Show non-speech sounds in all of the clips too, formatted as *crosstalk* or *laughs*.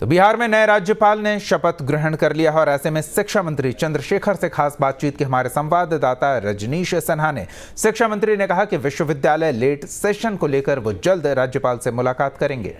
तो बिहार में नए राज्यपाल ने शपथ ग्रहण कर लिया और ऐसे में शिक्षा मंत्री चंद्रशेखर से खास बातचीत के हमारे संवाददाता रजनीश सिन्हा ने शिक्षा मंत्री ने कहा कि विश्वविद्यालय लेट सेशन को लेकर वो जल्द राज्यपाल से मुलाकात करेंगे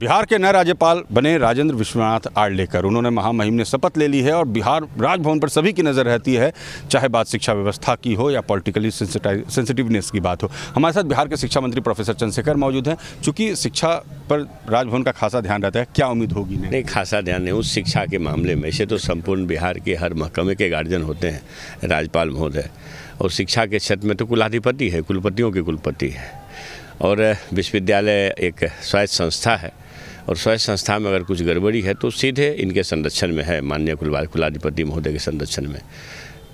बिहार के नए राज्यपाल बने राजेंद्र विश्वनाथ आर्लेकर उन्होंने महामहिम ने शपथ ले ली है और बिहार राजभवन पर सभी की नज़र रहती है चाहे बात शिक्षा व्यवस्था की हो या पॉलिटिकली सेंसिटिवनेस की बात हो हमारे साथ बिहार के शिक्षा मंत्री प्रोफेसर चंद्रशेखर मौजूद हैं चूँकि शिक्षा पर राजभवन का खासा ध्यान रहता है क्या उम्मीद होगी नहीं, खासा ध्यान नहीं उस शिक्षा के मामले में ऐसे तो संपूर्ण बिहार के हर महकमे के गार्जियन होते हैं राज्यपाल महोदय और शिक्षा के क्षेत्र में तो कुलाधिपति है कुलपतियों के कुलपति है और विश्वविद्यालय एक स्वायत्त संस्था है और स्वास्थ्य संस्था में अगर कुछ गड़बड़ी है तो सीधे इनके संरक्षण में है माननीय कुलवा कुलाधिपति महोदय के संरक्षण में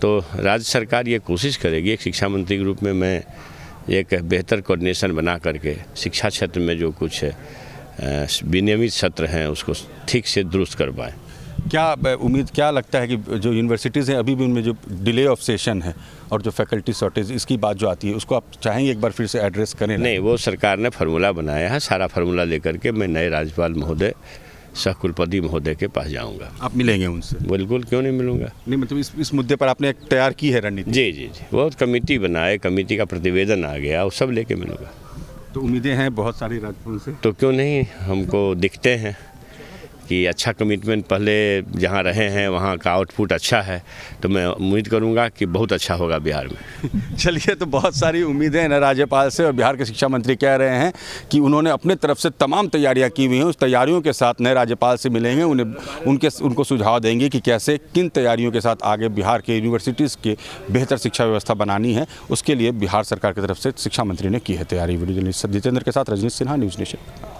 तो राज्य सरकार ये कोशिश करेगी एक शिक्षा मंत्री के रूप में मैं एक बेहतर कोऑर्डिनेशन बना करके शिक्षा क्षेत्र में जो कुछ विनियमित सत्र हैं उसको ठीक से दुरुस्त कर पाएँ क्या उम्मीद क्या लगता है कि जो यूनिवर्सिटीज़ हैं अभी भी उनमें जो डिले ऑफ सेशन है और जो फैकल्टी शॉर्टेज इसकी बात जो आती है उसको आप चाहेंगे एक बार फिर से एड्रेस करें नहीं वो सरकार ने फार्मूला बनाया है सारा फार्मूला लेकर के मैं नए राज्यपाल महोदय सह कुलपति महोदय के पास जाऊंगा आप मिलेंगे उनसे बिल्कुल क्यों नहीं मिलूंगा नहीं मतलब इस इस मुद्दे पर आपने तैयार की है रणनीति जी जी जी वो कमेटी बनाए कमेटी का प्रतिवेदन आ गया वो सब लेके मिलूंगा तो उम्मीदें हैं बहुत सारी राजपुर से तो क्यों नहीं हमको दिखते हैं कि अच्छा कमिटमेंट पहले जहाँ रहे हैं वहाँ का आउटपुट अच्छा है तो मैं उम्मीद करूँगा कि बहुत अच्छा होगा बिहार में *laughs* चलिए तो बहुत सारी उम्मीदें हैं राज्यपाल से और बिहार के शिक्षा मंत्री कह रहे हैं कि उन्होंने अपने तरफ से तमाम तैयारियाँ की हुई हैं उस तैयारियों के साथ नए राज्यपाल से मिलेंगे उन्हें उनके उनको सुझाव देंगे कि कैसे किन तैयारियों के साथ आगे बिहार के यूनिवर्सिटीज़ के बेहतर शिक्षा व्यवस्था बनानी है उसके लिए बिहार सरकार की तरफ से शिक्षा मंत्री ने की है तैयारी वीडियो जितेंद्र के साथ रजनीश सिन्हा न्यूज़ नेशन